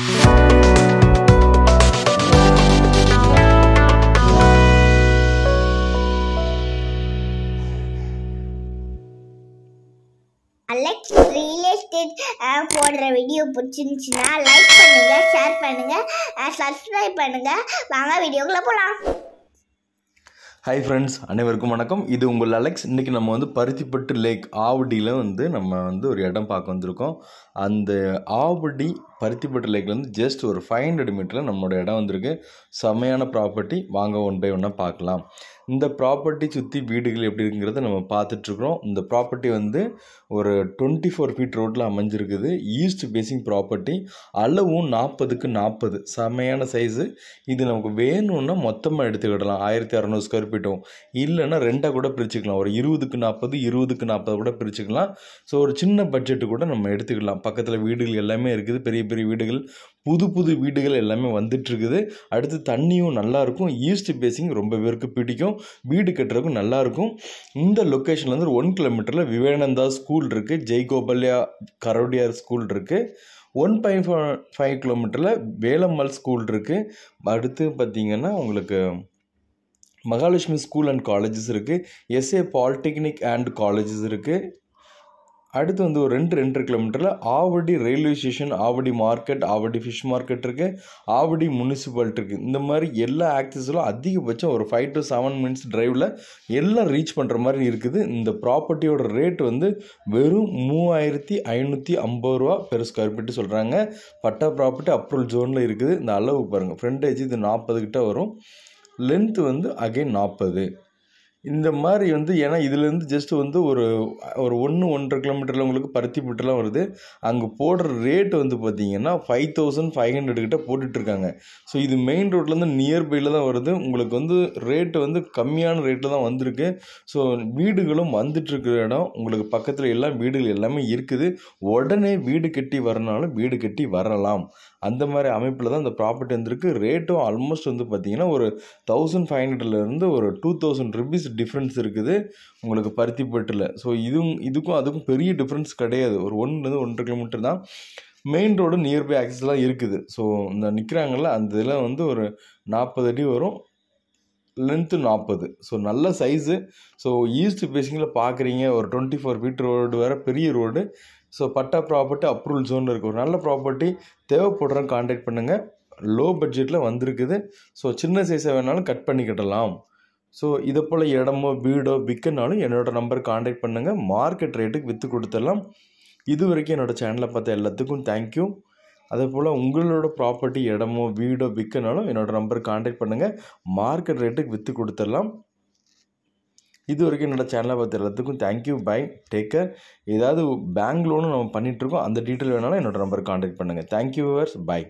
Alex real estate போடுற video பிடிச்சிருந்துச்சுன்னா like பண்ணுங்க ஷேர் பண்ணுங்க சப்ஸ்கிரைப் பண்ணுங்க வாங்க வீடியோக்குள்ளே போகலாம் ஹாய் ஃப்ரெண்ட்ஸ் அனைவருக்கும் வணக்கம் இது உங்கள் அலெக்ஸ் இன்றைக்கி நம்ம வந்து பருத்திப்பட்டு லேக் ஆவடியில் வந்து நம்ம வந்து ஒரு இடம் பார்க்க வந்திருக்கோம் அந்த ஆவடி பருத்திப்பட்டு லேக்லேருந்து ஜஸ்ட் ஒரு ஃபைவ் ஹண்ட்ரட் மீட்டரில் நம்மளோட இடம் வந்திருக்கு செம்மையான ப்ராப்பர்ட்டி வாங்க ஒன் பை ஒன்றா பார்க்கலாம் இந்த ப்ராப்பர்ட்டி சுற்றி வீடுகள் எப்படி இருக்குங்கிறத நம்ம பார்த்துட்ருக்குறோம் இந்த ப்ராப்பர்ட்டி வந்து ஒரு டுவெண்ட்டி ஃபோர் ஃபீட் ரோட்டில் அமைஞ்சிருக்குது ஈஸ்ட் பேசிங் ப்ராப்பர்ட்டி அளவும் நாற்பதுக்கு நாற்பது செம்மையான சைஸு இது நமக்கு வேணும்னா மொத்தமாக எடுத்துக்கிடலாம் ஆயிரத்தி அறநூறு ஸ்கொயர் ஃபீட்டும் இல்லைன்னா ரெண்டாக கூட பிரிச்சுக்கலாம் ஒரு இருபதுக்கு நாற்பது இருபதுக்கு நாற்பது கூட பிரிச்சுக்கலாம் ஸோ ஒரு சின்ன பட்ஜெட்டு கூட நம்ம எடுத்துக்கலாம் பக்கத்தில் வீடுகள் எல்லாமே இருக்குது பெரிய பெரிய வீடுகள் புது புது வீடுகள் எல்லாமே வந்துட்டுருக்குது அடுத்து தண்ணியும் நல்லாயிருக்கும் ஈஸ்ட் பேசிங் ரொம்ப பேருக்கு பிடிக்கும் வீடு கட்டுறதுக்கும் நல்லாயிருக்கும் இந்த லொக்கேஷன்ல வந்து ஒன் கிலோமீட்டரில் விவேனந்தா ஸ்கூல் இருக்குது ஜெய்கோபல்யா கரோடியார் ஸ்கூல் இருக்குது ஒன் பாயிண்ட் ஃபைவ் ஃபைவ் கிலோமீட்டரில் வேலம்மாள் ஸ்கூல் இருக்குது அடுத்து பார்த்திங்கன்னா உங்களுக்கு மகாலட்சுமி ஸ்கூல் அண்ட் காலேஜஸ் இருக்குது எஸ்ஏ பாலிடெக்னிக் அண்ட் காலேஜஸ் இருக்குது அடுத்து வந்து ஒரு ரெண்டு ரெண்டு கிலோமீட்டரில் Avadi railway station Avadi market Avadi fish market இருக்குது ஆவடி முனிசிபாலிட்டி இருக்குது இந்த மாதிரி எல்லா ஆக்சஸிலும் அதிகபட்சம் ஒரு ஃபைவ் டு செவன் மினிட்ஸ் ட்ரைவில் எல்லாம் ரீச் பண்ணுற மாதிரி இருக்குது இந்த ப்ராப்பர்ட்டியோட ரேட் வந்து வெறும் மூவாயிரத்தி ஐநூற்றி ஐம்பது ரூபா பெரு ஸ்கொயர் ஃபீட்டு சொல்கிறாங்க பட்டா ப்ராப்பர்ட்டி அப்ரூவல் ஜோனில் இருக்குது இந்த அளவு பாருங்கள் ஃப்ரண்டேஜ் இது நாற்பது கிட்ட வரும் லென்த்து வந்து அகைன் நாற்பது இந்த மாதிரி வந்து ஏன்னா இதுலேருந்து ஜஸ்ட் வந்து ஒரு ஒரு ஒன்று ஒன்றரை கிலோமீட்டரில் உங்களுக்கு பருத்தி பருத்திப்பட்டுலாம் வருது அங்கே போடுற ரேட் வந்து பார்த்திங்கன்னா ஃபைவ் தௌசண்ட் ஃபைவ் ஹண்ட்ரட் கிட்ட போட்டுட்ருக்காங்க ஸோ இது மெயின் ரோட்லேருந்து நியர்பையில் தான் வருது உங்களுக்கு வந்து ரேட்டு வந்து கம்மியான ரேட்டில் தான் வந்திருக்கு ஸோ வீடுகளும் வந்துட்டுருக்கிற இடம் உங்களுக்கு பக்கத்தில் எல்லாம் வீடுகள் எல்லாமே இருக்குது உடனே வீடு கட்டி வரனாலும் வீடு கட்டி வரலாம் அந்த மாதிரி அமைப்பில் தான் இந்த ப்ராப்பர்ட்டி வந்துருக்கு ரேட்டும் ஆல்மோஸ்ட் வந்து பார்த்திங்கன்னா ஒரு தௌசண்ட் ஃபைவ் ஹண்ட்ரட்லேருந்து ஒரு டூ தௌசண்ட் ருபீஸ் டிஃப்ரென்ஸ் இருக்குது உங்களுக்கு பருத்தி பெட்டில் ஸோ இதுவும் இதுக்கும் அதுக்கும் பெரிய டிஃப்ரென்ஸ் கிடையாது ஒரு ஒன்றுலேருந்து ஒன்றரை கிலோமீட்டர் தான் மெயின் ரோடு நியர்பை ஆக்சஸ்லாம் இருக்குது ஸோ இந்த நிற்கிறாங்கள அந்த இதில் வந்து ஒரு நாற்பது அடி வரும் லென்த்து நாற்பது ஸோ நல்ல சைஸு ஸோ ஈஸ்ட் பேசிங்கில் பார்க்குறீங்க ஒரு டுவெண்ட்டி ஃபோர் ஃபீட் ரோடு வேறு பெரிய road so patta property approval zone இருக்குது ஒரு நல்ல ப்ராப்பர்ட்டி தேவைப்படுறோம் கான்டாக்ட் பண்ணுங்கள் லோ பட்ஜெட்டில் வந்திருக்குது ஸோ சின்ன சைஸை வேணாலும் கட் பண்ணிக்கிடலாம் ஸோ இதை போல் இடமோ வீடோ விற்கனாலும் என்னோடய நம்பர் காண்டாக்ட் பண்ணுங்கள் மார்க்கெட் ரேட்டுக்கு விற்று கொடுத்துடலாம் இது வரைக்கும் என்னோடய சேனலை பார்த்த எல்லாத்துக்கும் தேங்க்யூ அதே போல் உங்களோட ப்ராப்பர்ட்டி இடமோ வீடோ விற்கனாலும் என்னோடய நம்பர் காண்டாக்ட் பண்ணுங்கள் மார்க்கெட் ரேட்டுக்கு விற்று கொடுத்துடலாம் இது வரைக்கும் என்னோடய சேனலை பார்த்து எல்லாத்துக்கும் தேங்க்யூ பை டேக் கேர் ஏதாவது பேங்க் லோனும் நம்ம பண்ணிகிட்ருக்கோம் அந்த டீட்டெயில் வேணாலும் என்னோடய நம்பர் காண்டாக்ட் பண்ணுங்கள் தேங்க்யூ விவர்ஸ் பை